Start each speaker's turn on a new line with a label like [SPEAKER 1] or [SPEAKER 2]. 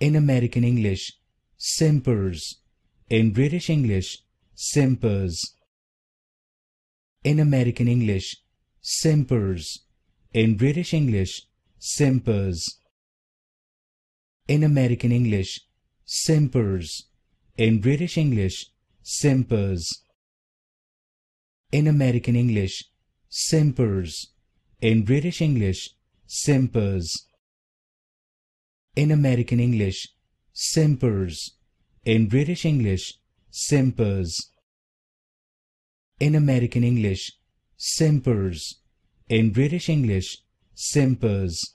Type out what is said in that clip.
[SPEAKER 1] In American English, simpers. In British English, simpers. In American English, simpers. In British English, simpers. In American English, simpers. In British English, simpers. In American English, simpers. In British English, simpers. In American English, simpers. In British English, simpers. In American English, simpers. In British English, simpers.